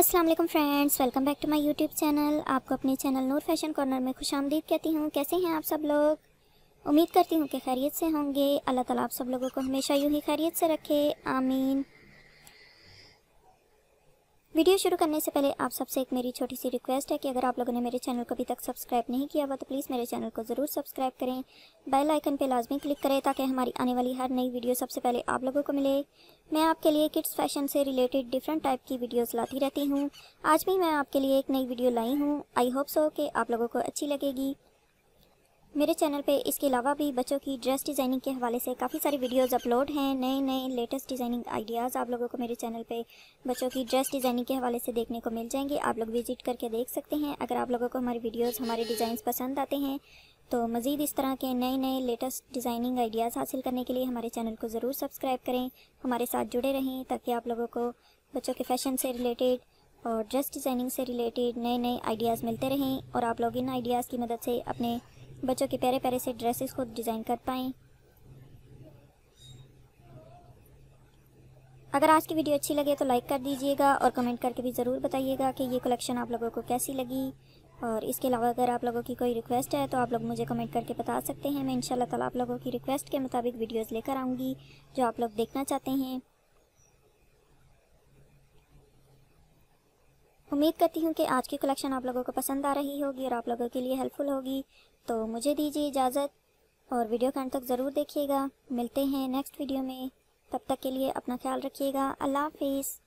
अस्सलाम वालेकुम friends welcome back to my YouTube channel आपको अपने चैनल नूर फैशन कॉर्नर में खुश आमदीद कहती हूँ कैसे हैं आप सब लोग उम्मीद करती हूँ कि खैरियत से होंगे अल्लाह ताला आप सब लोगों को हमेशा यूँ ही खैरियत से रखे आमीन वीडियो शुरू करने से पहले आप सबसे एक मेरी छोटी सी रिक्वेस्ट है कि अगर आप लोगों ने मेरे चैनल को अभी तक सब्सक्राइब नहीं किया हुआ तो प्लीज़ मेरे चैनल को ज़रूर सब्सक्राइब करें बेल आइकन पे लाजमी क्लिक करें ताकि हमारी आने वाली हर नई वीडियो सबसे पहले आप लोगों को मिले मैं आपके लिए किड्स फैशन से रिलेटेड डिफरेंट टाइप की वीडियोज़ लाती रहती हूँ आज भी मैं आपके लिए एक नई वीडियो लाई हूँ आई होप सो कि आप लोगों को अच्छी लगेगी मेरे चैनल पे इसके अलावा भी बच्चों की ड्रेस डिज़ाइनिंग के हवाले से काफ़ी सारी वीडियोस अपलोड हैं नए नए लेटेस्ट डिज़ाइनिंग आइडियाज़ आप लोगों को मेरे चैनल पे बच्चों की ड्रेस डिज़ाइनिंग के हवाले से देखने को मिल जाएंगे आप लोग विजिट करके देख सकते हैं अगर आप लोगों को हमारे वीडियोस हमारे डिज़ाइन पसंद आते हैं तो मज़ीद इस तरह के नए नए लेटेस्ट डिज़ाइनिंग आइडियाज़ हासिल करने के लिए हमारे चैनल को ज़रूर सब्सक्राइब करें हमारे साथ जुड़े रहें ताकि आप लोगों को बच्चों के फैशन से रिलेटेड और ड्रेस डिज़ाइनिंग से रिलेटेड नए नए आइडियाज़ मिलते रहें और आप लोग इन आइडियाज़ की मदद से अपने बच्चों के प्यारे प्यारे से ड्रेसेस को डिज़ाइन कर पाएँ अगर आज की वीडियो अच्छी लगे तो लाइक कर दीजिएगा और कमेंट करके भी ज़रूर बताइएगा कि ये कलेक्शन आप लोगों को कैसी लगी और इसके अलावा अगर आप लोगों की कोई रिक्वेस्ट है तो आप लोग मुझे कमेंट करके बता सकते हैं मैं इंशाल्लाह ताला आप लोगों की रिक्वेस्ट के मुताबिक वीडियोस लेकर आऊँगी जो आप लोग देखना चाहते हैं उम्मीद करती हूँ कि आज की कलेक्शन आप लोगों को पसंद आ रही होगी और आप लोगों के लिए हेल्पफुल होगी तो मुझे दीजिए इजाज़त और वीडियो के अंत तक ज़रूर देखिएगा मिलते हैं नेक्स्ट वीडियो में तब तक के लिए अपना ख्याल रखिएगा अल्लाह हाफिज़